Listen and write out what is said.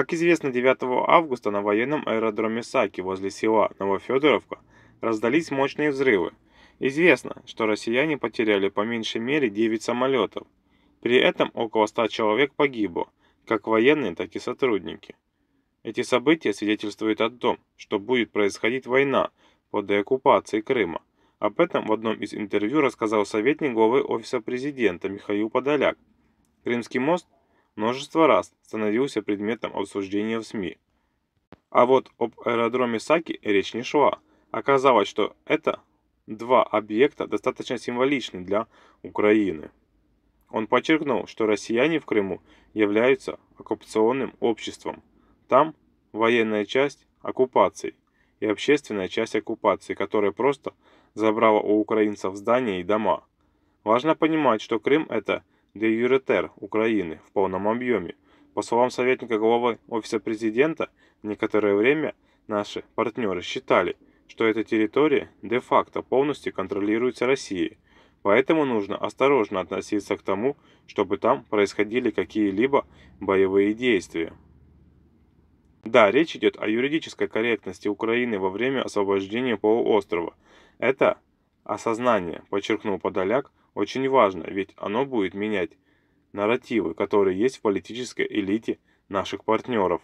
Как известно, 9 августа на военном аэродроме Саки возле села Новофедоровка раздались мощные взрывы. Известно, что россияне потеряли по меньшей мере 9 самолетов. При этом около 100 человек погибло, как военные, так и сотрудники. Эти события свидетельствуют о том, что будет происходить война по деоккупации Крыма. Об этом в одном из интервью рассказал советник главы Офиса президента Михаил Подоляк. Крымский мост – множество раз становился предметом обсуждения в СМИ. А вот об аэродроме Саки речь не шла. Оказалось, что это два объекта достаточно символичны для Украины. Он подчеркнул, что россияне в Крыму являются оккупационным обществом. Там военная часть оккупации и общественная часть оккупации, которая просто забрала у украинцев здания и дома. Важно понимать, что Крым – это де юретер Украины в полном объеме. По словам советника главы Офиса Президента, некоторое время наши партнеры считали, что эта территория де-факто полностью контролируется Россией, поэтому нужно осторожно относиться к тому, чтобы там происходили какие-либо боевые действия. Да, речь идет о юридической корректности Украины во время освобождения полуострова. Это осознание, подчеркнул Подоляк, очень важно, ведь оно будет менять нарративы, которые есть в политической элите наших партнеров.